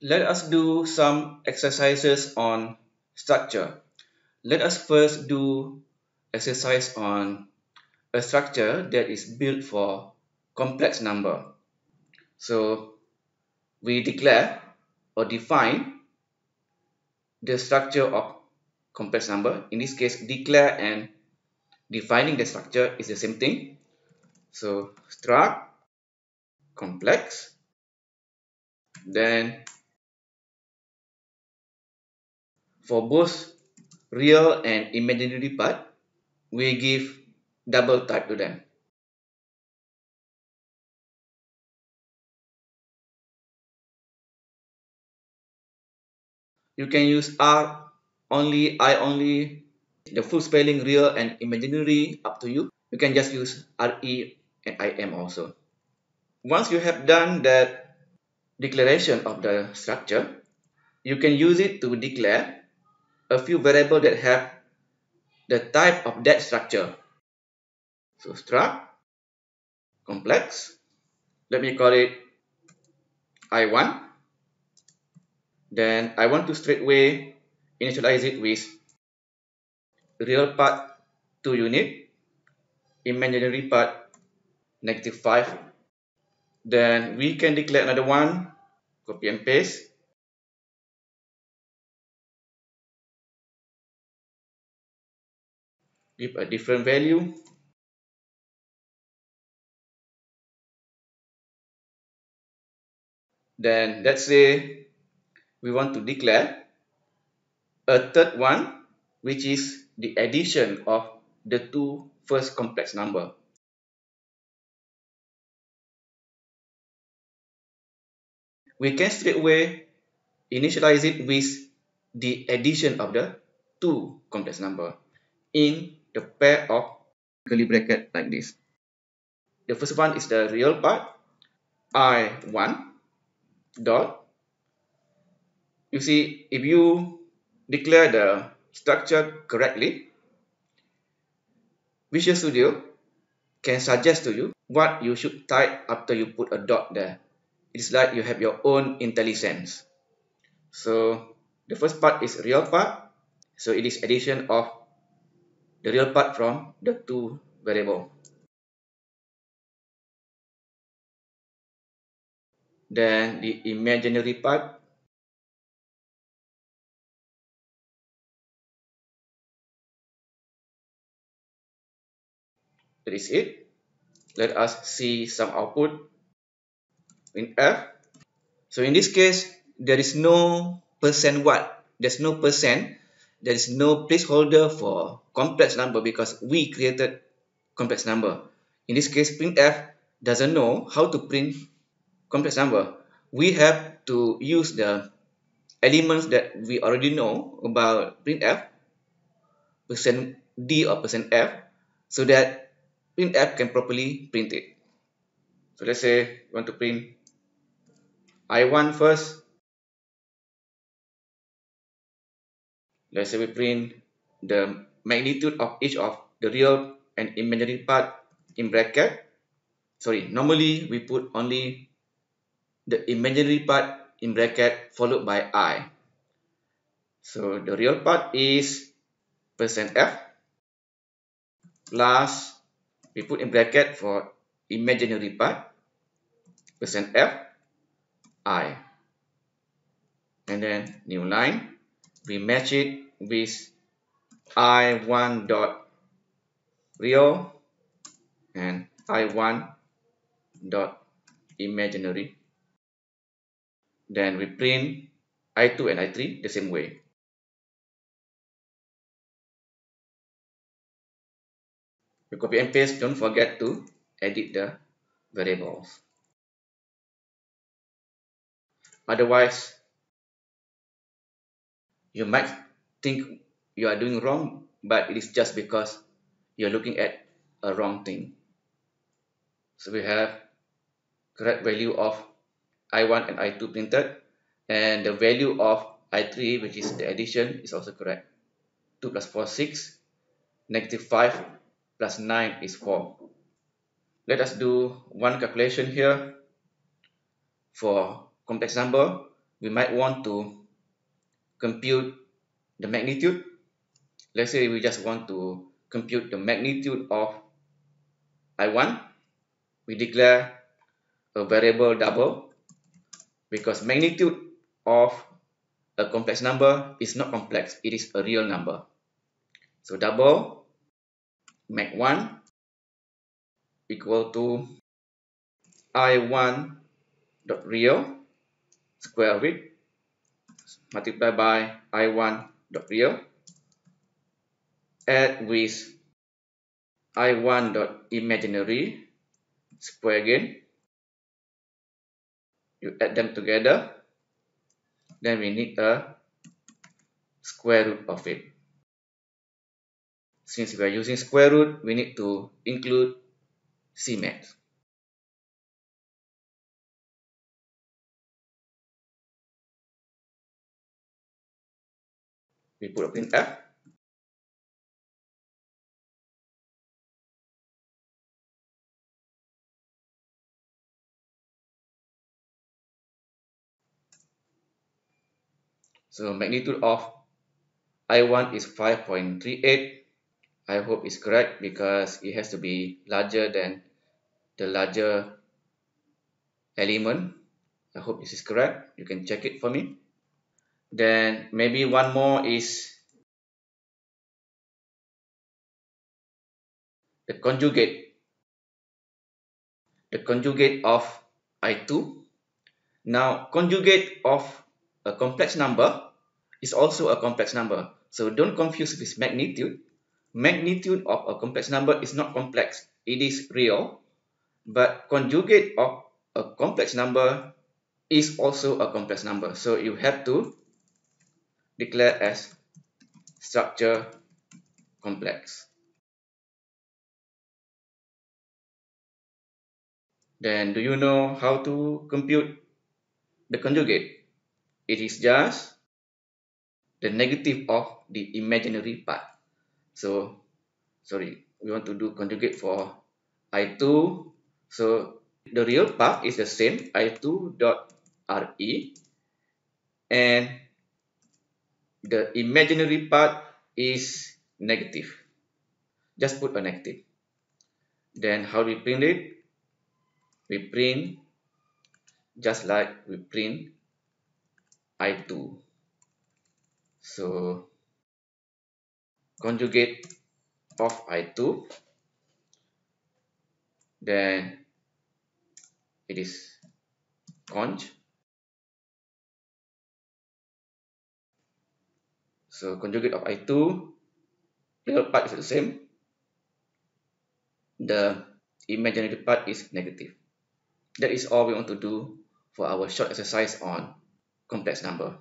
Let us do some exercises on structure. Let us first do exercise on a structure that is built for complex number. So we declare or define the structure of complex number. In this case, declare and defining the structure is the same thing. So struct complex then for both real and imaginary part, we give double type to them. You can use R only, I only, the full spelling real and imaginary up to you. You can just use RE and IM also. Once you have done that declaration of the structure, you can use it to declare a few variables that have the type of that structure. So struct complex, let me call it I1. Then I want to straightway initialize it with real part 2 unit, imaginary part negative 5. Then we can declare another one, copy and paste. give a different value then let's say we want to declare a third one which is the addition of the two first complex number we can straight away initialize it with the addition of the two complex number in the pair of curly bracket like this. The first one is the real part, I1 dot. You see, if you declare the structure correctly, Visual Studio can suggest to you what you should type after you put a dot there. It's like you have your own IntelliSense. So the first part is real part. So it is addition of the real part from the two variable. Then the imaginary part That is it. Let us see some output in F. So in this case, there is no percent what. There's no percent. there is no placeholder for complex number because we created complex number. In this case, printf doesn't know how to print complex number. We have to use the elements that we already know about printf, percent %d or percent %f, so that printf can properly print it. So let's say we want to print I1 first, let's say we print the magnitude of each of the real and imaginary part in bracket sorry normally we put only the imaginary part in bracket followed by i so the real part is percent f plus we put in bracket for imaginary part percent f i and then new line we match it with i1 dot real and i1 dot imaginary then we print i2 and i3 the same way We copy and paste don't forget to edit the variables otherwise you might think you are doing wrong, but it is just because you're looking at a wrong thing. So we have correct value of I1 and I2 printed and the value of I3 which is the addition is also correct. 2 plus 4 6, negative 5 plus 9 is 4. Let us do one calculation here. For complex number, we might want to compute the magnitude. Let's say we just want to compute the magnitude of I1. We declare a variable double because magnitude of a complex number is not complex. It is a real number. So double mag1 equal to i1 dot real square root. Multiply by I1 dot real add with I1 dot imaginary square again you add them together then we need a square root of it since we are using square root we need to include CMAX we put a printf So magnitude of I1 is 5.38. I hope it's correct because it has to be larger than the larger element. I hope this is correct. You can check it for me then maybe one more is the conjugate the conjugate of i2 now conjugate of a complex number is also a complex number so don't confuse with magnitude magnitude of a complex number is not complex it is real but conjugate of a complex number is also a complex number so you have to declared as structure complex. Then do you know how to compute the conjugate? It is just the negative of the imaginary part. So, sorry, we want to do conjugate for I2. So, the real part is the same, I2 dot RE. And the imaginary part is negative. Just put a negative. Then how we print it? We print just like we print I2. So conjugate of I2 then it is conj So conjugate of I2, real part is the same. The imaginary part is negative. That is all we want to do for our short exercise on complex number.